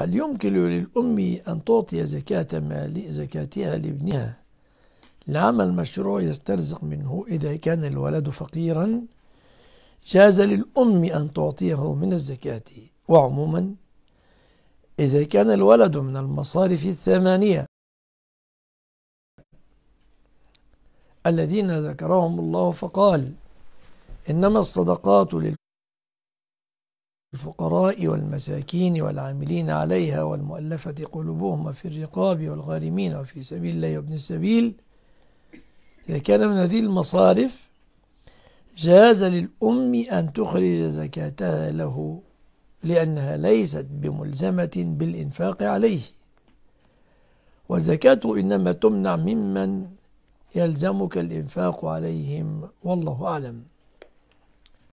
هل يمكن للأم أن تعطي زكاة مال زكاتها لابنها لعمل المشروع يسترزق منه إذا كان الولد فقيرا جاز للأم أن تعطيه من الزكاة وعموما إذا كان الولد من المصارف الثمانية الذين ذكرهم الله فقال إنما الصدقات للأم الفقراء والمساكين والعاملين عليها والمؤلفة قلوبهم وفي الرقاب والغارمين وفي سبيل الله وابن السبيل إذا كان من هذه المصارف جاز للأم أن تخرج زكاتها له لأنها ليست بملزمة بالإنفاق عليه والزكاة إنما تمنع ممن يلزمك الإنفاق عليهم والله أعلم